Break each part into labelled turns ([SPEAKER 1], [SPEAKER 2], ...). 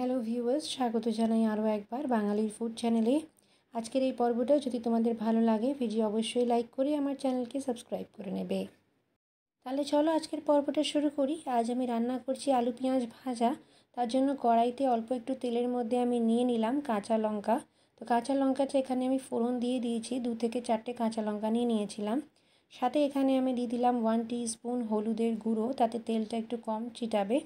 [SPEAKER 1] hello viewers স্বাগত জানাই আরও একবার বাঙালির ফুড চ্যানেলে আজকের এই পর্বটা যদি তোমাদের ভালো লাগে ভিডিও অবশ্যই লাইক করে আমার চ্যানেলকে সাবস্ক্রাইব করে নেবে তাহলে চলো আজকের পর্বটা শুরু করি আজ আমি রান্না করছি আলু পেঁয়াজ ভাজা তার জন্য কড়াইতে অল্প একটু তেলের মধ্যে আমি নিয়ে নিলাম কাঁচা লঙ্কা তো কাঁচা লঙ্কাটা এখানে আমি ফোড়ন দিয়ে দিয়েছি দু থেকে চারটে কাঁচা লঙ্কা নিয়ে নিয়েছিলাম সাথে এখানে আমি দিয়ে দিলাম ওয়ান স্পুন হলুদের গুঁড়ো তাতে তেলটা একটু কম চিটাবে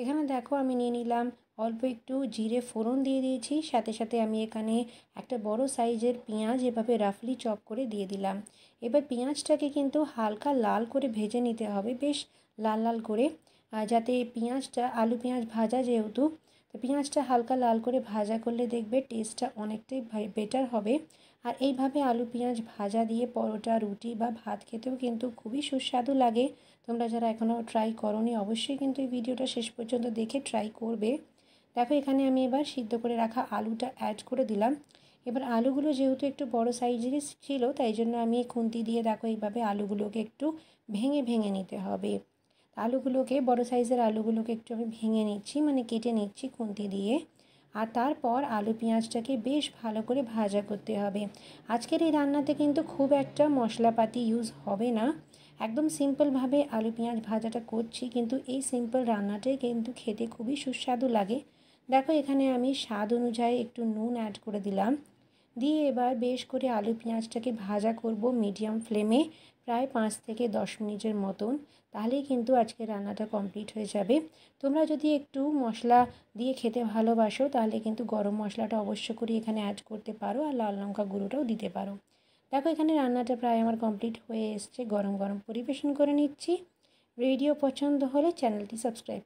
[SPEAKER 1] এখানে দেখো আমি নিয়ে নিলাম অল্প একটু জিরে ফোড়ন দিয়ে দিয়েছি সাথে সাথে আমি এখানে একটা বড় সাইজের পেঁয়াজ এভাবে রাফলি চপ করে দিয়ে দিলাম এবার পেঁয়াজটাকে কিন্তু হালকা লাল করে ভেজে নিতে হবে বেশ লাল লাল করে যাতে পেঁয়াজটা আলু পেঁয়াজ ভাজা যেহেতু তো পেঁয়াজটা হালকা লাল করে ভাজা করলে দেখবে টেস্টটা অনেকটাই বেটার হবে আর এইভাবে আলু পেঁয়াজ ভাজা দিয়ে পরোটা রুটি বা ভাত খেতেও কিন্তু খুবই সুস্বাদু লাগে তোমরা যারা এখনও ট্রাই করনি অবশ্যই কিন্তু এই ভিডিওটা শেষ পর্যন্ত দেখে ট্রাই করবে দেখো এখানে আমি এবার সিদ্ধ করে রাখা আলুটা অ্যাড করে দিলাম এবার আলুগুলো যেহেতু একটু বড় সাইজেরই ছিল তাই জন্য আমি খুন্তি দিয়ে দেখো এইভাবে আলুগুলোকে একটু ভেঙে ভেঙে নিতে হবে আলুগুলোকে বড় সাইজের আলুগুলোকে একটু আমি ভেঙে নিচ্ছি মানে কেটে নিচ্ছি খুন্তি দিয়ে আর তারপর আলু পেঁয়াজটাকে বেশ ভালো করে ভাজা করতে হবে আজকের এই রান্নাতে কিন্তু খুব একটা মশলাপাতি ইউজ হবে না একদম সিম্পলভাবে আলু পেঁয়াজ ভাজাটা করছি কিন্তু এই সিম্পল রান্নাটাই কিন্তু খেতে খুবই সুস্বাদু লাগে দেখো এখানে আমি স্বাদ অনুযায়ী একটু নুন অ্যাড করে দিলাম দিয়ে এবার বেশ করে আলু পেঁয়াজটাকে ভাজা করব মিডিয়াম ফ্লেমে প্রায় পাঁচ থেকে দশ মিনিটের মতন তাহলেই কিন্তু আজকে রান্নাটা কমপ্লিট হয়ে যাবে তোমরা যদি একটু মশলা দিয়ে খেতে ভালোবাসো তাহলে কিন্তু গরম মশলাটা অবশ্য করে এখানে অ্যাড করতে পারো আর লাল লঙ্কা গুঁড়োটাও দিতে পারো দেখো এখানে রান্নাটা প্রায় আমার কমপ্লিট হয়ে এসছে গরম গরম পরিবেশন করে নিচ্ছি ভিডিও পছন্দ হলে চ্যানেলটি সাবস্ক্রাইব